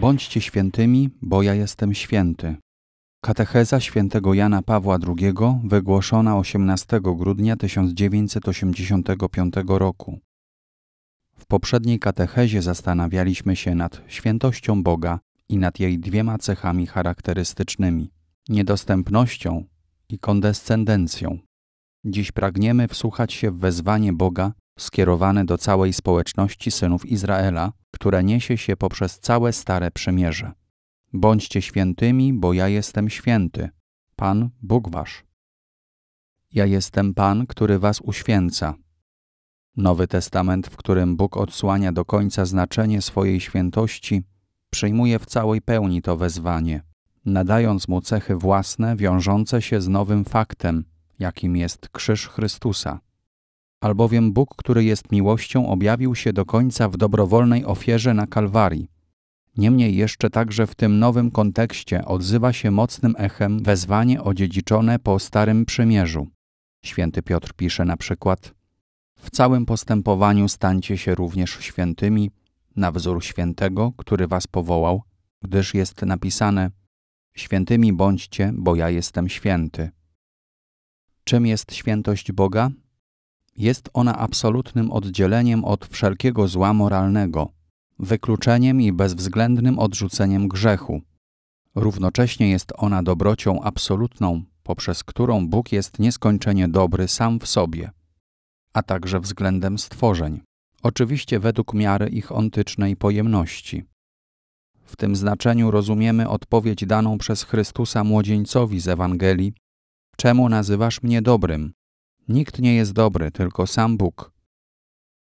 Bądźcie świętymi, bo ja jestem święty. Katecheza świętego Jana Pawła II wygłoszona 18 grudnia 1985 roku. W poprzedniej katechezie zastanawialiśmy się nad świętością Boga i nad jej dwiema cechami charakterystycznymi niedostępnością i kondescendencją. Dziś pragniemy wsłuchać się w wezwanie Boga skierowane do całej społeczności synów Izraela która niesie się poprzez całe Stare Przymierze. Bądźcie świętymi, bo ja jestem święty, Pan Bóg Wasz. Ja jestem Pan, który Was uświęca. Nowy Testament, w którym Bóg odsłania do końca znaczenie swojej świętości, przyjmuje w całej pełni to wezwanie, nadając mu cechy własne wiążące się z nowym faktem, jakim jest Krzyż Chrystusa albowiem Bóg, który jest miłością, objawił się do końca w dobrowolnej ofierze na Kalwarii. Niemniej jeszcze także w tym nowym kontekście odzywa się mocnym echem wezwanie odziedziczone po Starym Przymierzu. Święty Piotr pisze na przykład W całym postępowaniu stańcie się również świętymi, na wzór świętego, który was powołał, gdyż jest napisane Świętymi bądźcie, bo ja jestem święty. Czym jest świętość Boga? Jest ona absolutnym oddzieleniem od wszelkiego zła moralnego, wykluczeniem i bezwzględnym odrzuceniem grzechu. Równocześnie jest ona dobrocią absolutną, poprzez którą Bóg jest nieskończenie dobry sam w sobie, a także względem stworzeń, oczywiście według miary ich ontycznej pojemności. W tym znaczeniu rozumiemy odpowiedź daną przez Chrystusa młodzieńcowi z Ewangelii: Czemu nazywasz mnie dobrym? Nikt nie jest dobry, tylko sam Bóg.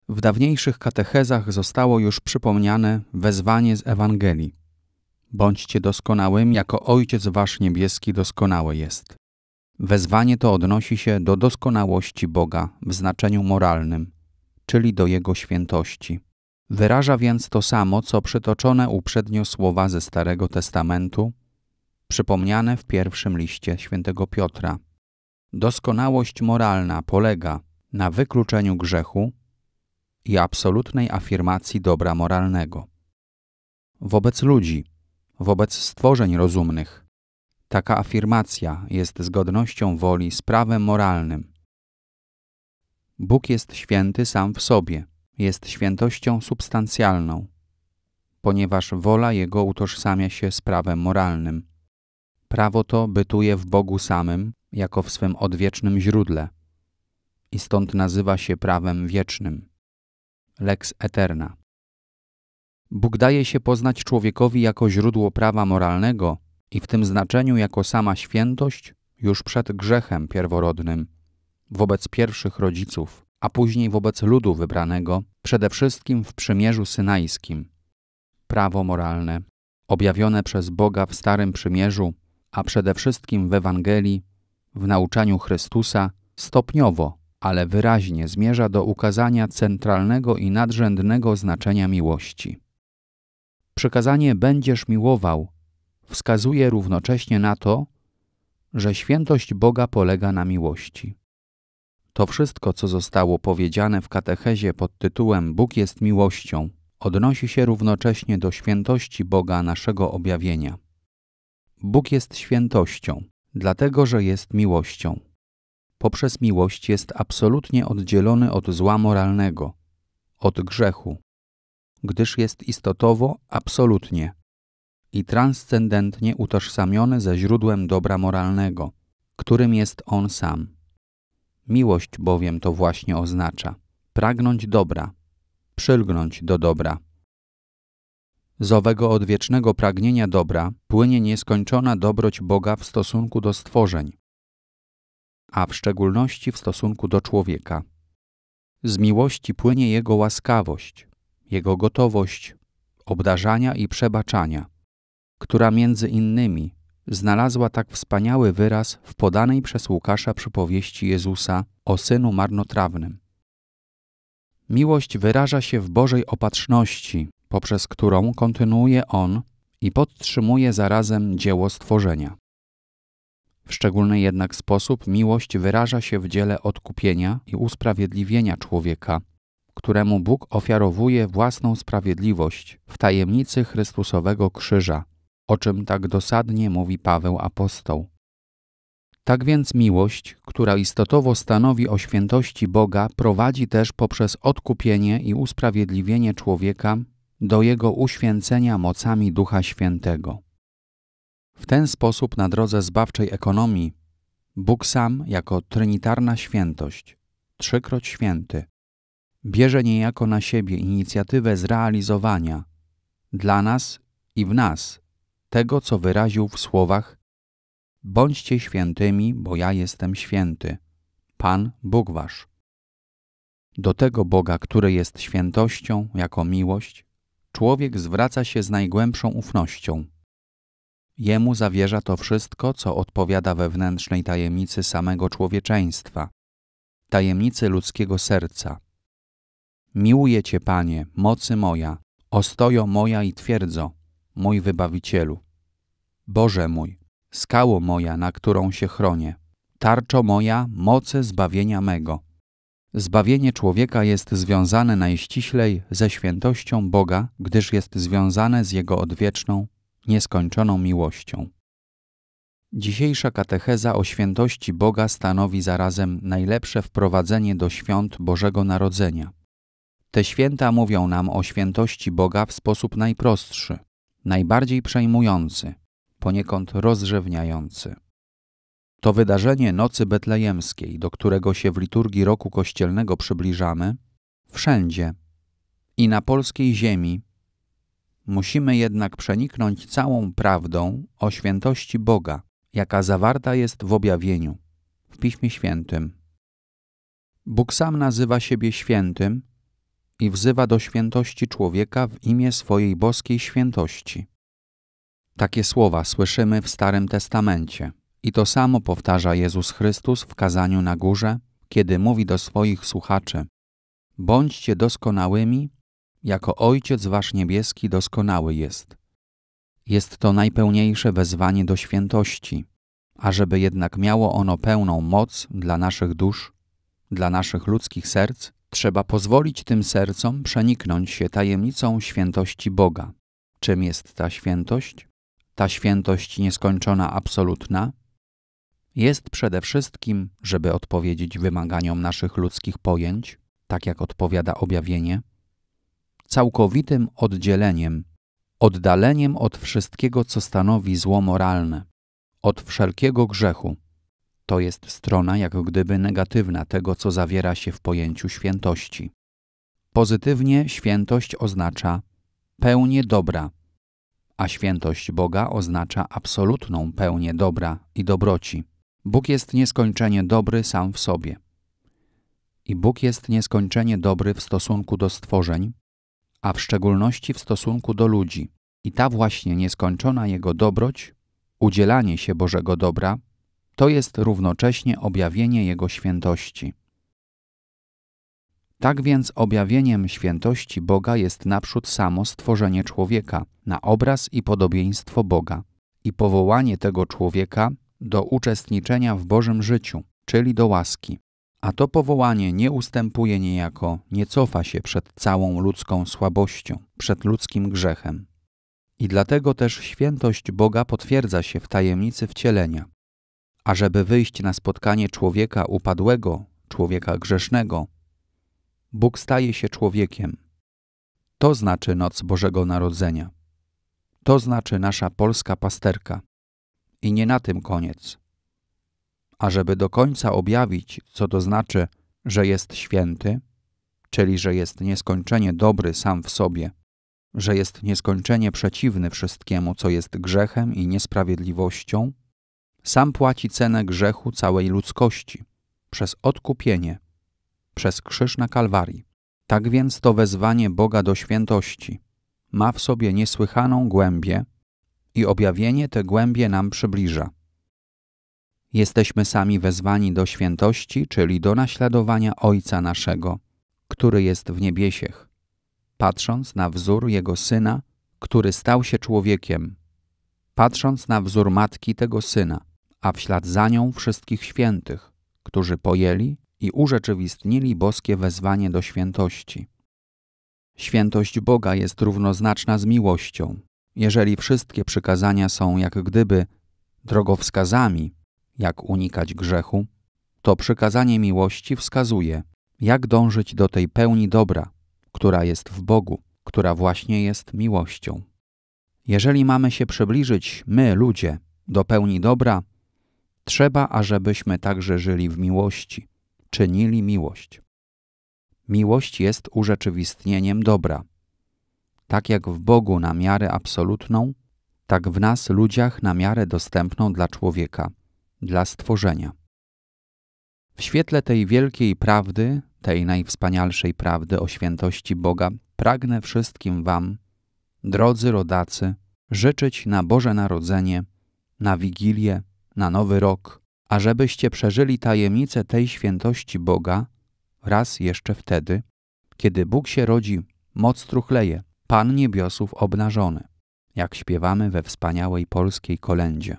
W dawniejszych katechezach zostało już przypomniane wezwanie z Ewangelii. Bądźcie doskonałym, jako Ojciec Wasz Niebieski doskonały jest. Wezwanie to odnosi się do doskonałości Boga w znaczeniu moralnym, czyli do Jego świętości. Wyraża więc to samo, co przytoczone uprzednio słowa ze Starego Testamentu, przypomniane w pierwszym liście świętego Piotra. Doskonałość moralna polega na wykluczeniu grzechu i absolutnej afirmacji dobra moralnego. Wobec ludzi, wobec stworzeń rozumnych, taka afirmacja jest zgodnością woli z prawem moralnym. Bóg jest święty sam w sobie, jest świętością substancjalną, ponieważ wola Jego utożsamia się z prawem moralnym. Prawo to bytuje w Bogu samym jako w swym odwiecznym źródle. I stąd nazywa się prawem wiecznym. Lex eterna. Bóg daje się poznać człowiekowi jako źródło prawa moralnego i w tym znaczeniu jako sama świętość już przed grzechem pierworodnym, wobec pierwszych rodziców, a później wobec ludu wybranego, przede wszystkim w przymierzu synajskim. Prawo moralne, objawione przez Boga w Starym Przymierzu, a przede wszystkim w Ewangelii, w nauczaniu Chrystusa stopniowo, ale wyraźnie zmierza do ukazania centralnego i nadrzędnego znaczenia miłości. Przykazanie będziesz miłował wskazuje równocześnie na to, że świętość Boga polega na miłości. To wszystko, co zostało powiedziane w katechezie pod tytułem Bóg jest miłością, odnosi się równocześnie do świętości Boga naszego objawienia. Bóg jest świętością, dlatego że jest miłością. Poprzez miłość jest absolutnie oddzielony od zła moralnego, od grzechu, gdyż jest istotowo absolutnie i transcendentnie utożsamiony ze źródłem dobra moralnego, którym jest on sam. Miłość bowiem to właśnie oznacza pragnąć dobra, przylgnąć do dobra. Z owego odwiecznego pragnienia dobra płynie nieskończona dobroć Boga w stosunku do stworzeń, a w szczególności w stosunku do człowieka. Z miłości płynie Jego łaskawość, Jego gotowość obdarzania i przebaczania, która między innymi znalazła tak wspaniały wyraz w podanej przez Łukasza przypowieści Jezusa o synu marnotrawnym. Miłość wyraża się w Bożej opatrzności, poprzez którą kontynuuje on i podtrzymuje zarazem dzieło stworzenia. W szczególny jednak sposób miłość wyraża się w dziele odkupienia i usprawiedliwienia człowieka, któremu Bóg ofiarowuje własną sprawiedliwość w tajemnicy Chrystusowego Krzyża, o czym tak dosadnie mówi Paweł Apostoł. Tak więc miłość, która istotowo stanowi o świętości Boga, prowadzi też poprzez odkupienie i usprawiedliwienie człowieka do jego uświęcenia mocami Ducha Świętego. W ten sposób na drodze zbawczej ekonomii Bóg sam jako trynitarna świętość, trzykroć święty, bierze niejako na siebie inicjatywę zrealizowania dla nas i w nas tego, co wyraził w słowach Bądźcie świętymi, bo ja jestem święty, Pan Bóg wasz. Do tego Boga, który jest świętością jako miłość, człowiek zwraca się z najgłębszą ufnością. Jemu zawierza to wszystko, co odpowiada wewnętrznej tajemnicy samego człowieczeństwa, tajemnicy ludzkiego serca. Miłuje Cię, Panie, mocy moja, ostojo moja i twierdzo, mój Wybawicielu. Boże mój, skało moja, na którą się chronię, tarczo moja, mocy zbawienia mego. Zbawienie człowieka jest związane najściślej ze świętością Boga, gdyż jest związane z Jego odwieczną, nieskończoną miłością. Dzisiejsza katecheza o świętości Boga stanowi zarazem najlepsze wprowadzenie do świąt Bożego Narodzenia. Te święta mówią nam o świętości Boga w sposób najprostszy, najbardziej przejmujący, poniekąd rozrzewniający. To wydarzenie Nocy Betlejemskiej, do którego się w liturgii roku kościelnego przybliżamy, wszędzie i na polskiej ziemi. Musimy jednak przeniknąć całą prawdą o świętości Boga, jaka zawarta jest w objawieniu, w Piśmie Świętym. Bóg sam nazywa siebie świętym i wzywa do świętości człowieka w imię swojej boskiej świętości. Takie słowa słyszymy w Starym Testamencie. I to samo powtarza Jezus Chrystus w kazaniu na górze, kiedy mówi do swoich słuchaczy: Bądźcie doskonałymi, jako Ojciec Wasz Niebieski doskonały jest. Jest to najpełniejsze wezwanie do świętości, a żeby jednak miało ono pełną moc dla naszych dusz, dla naszych ludzkich serc, trzeba pozwolić tym sercom przeniknąć się tajemnicą świętości Boga. Czym jest ta świętość? Ta świętość nieskończona absolutna, jest przede wszystkim, żeby odpowiedzieć wymaganiom naszych ludzkich pojęć, tak jak odpowiada objawienie, całkowitym oddzieleniem, oddaleniem od wszystkiego, co stanowi zło moralne, od wszelkiego grzechu. To jest strona jak gdyby negatywna tego, co zawiera się w pojęciu świętości. Pozytywnie świętość oznacza pełnię dobra, a świętość Boga oznacza absolutną pełnię dobra i dobroci. Bóg jest nieskończenie dobry sam w sobie. I Bóg jest nieskończenie dobry w stosunku do stworzeń, a w szczególności w stosunku do ludzi. I ta właśnie nieskończona Jego dobroć, udzielanie się Bożego dobra, to jest równocześnie objawienie Jego świętości. Tak więc objawieniem świętości Boga jest naprzód samo stworzenie człowieka na obraz i podobieństwo Boga i powołanie tego człowieka do uczestniczenia w Bożym życiu, czyli do łaski. A to powołanie nie ustępuje niejako, nie cofa się przed całą ludzką słabością, przed ludzkim grzechem. I dlatego też świętość Boga potwierdza się w tajemnicy wcielenia. A żeby wyjść na spotkanie człowieka upadłego, człowieka grzesznego, Bóg staje się człowiekiem. To znaczy noc Bożego Narodzenia. To znaczy nasza polska pasterka, i nie na tym koniec. A żeby do końca objawić, co to znaczy, że jest święty, czyli że jest nieskończenie dobry sam w sobie, że jest nieskończenie przeciwny wszystkiemu, co jest grzechem i niesprawiedliwością, sam płaci cenę grzechu całej ludzkości przez odkupienie, przez krzyż na Kalwarii. Tak więc to wezwanie Boga do świętości ma w sobie niesłychaną głębię i objawienie te głębie nam przybliża. Jesteśmy sami wezwani do świętości, czyli do naśladowania Ojca naszego, który jest w niebiesiech, patrząc na wzór Jego Syna, który stał się człowiekiem, patrząc na wzór Matki tego Syna, a w ślad za nią wszystkich świętych, którzy pojęli i urzeczywistnili boskie wezwanie do świętości. Świętość Boga jest równoznaczna z miłością, jeżeli wszystkie przykazania są jak gdyby drogowskazami, jak unikać grzechu, to przykazanie miłości wskazuje, jak dążyć do tej pełni dobra, która jest w Bogu, która właśnie jest miłością. Jeżeli mamy się przybliżyć, my, ludzie, do pełni dobra, trzeba, ażebyśmy także żyli w miłości, czynili miłość. Miłość jest urzeczywistnieniem dobra – tak jak w Bogu na miarę absolutną, tak w nas ludziach na miarę dostępną dla człowieka, dla stworzenia. W świetle tej wielkiej prawdy, tej najwspanialszej prawdy o świętości Boga, pragnę wszystkim Wam, drodzy rodacy, życzyć na Boże Narodzenie, na Wigilię, na Nowy Rok, ażebyście przeżyli tajemnicę tej świętości Boga raz jeszcze wtedy, kiedy Bóg się rodzi, moc truchleje, Pan Niebiosów obnażony, jak śpiewamy we wspaniałej polskiej kolendzie.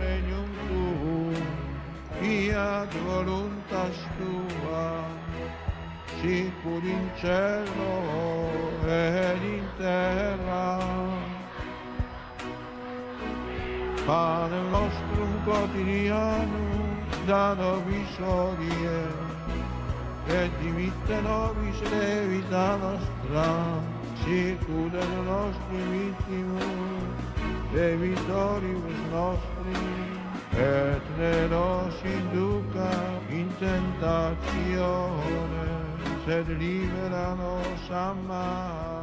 regnum tuum, voluntas tua, circoli in cielo ed in terra. Padre nostro quotidiano, da noi sorie, e dimitte nobis vita nostra, si sicura del nostro vittimo, e vittorius nostri, et ne nos induca in tentazione, it libera nos a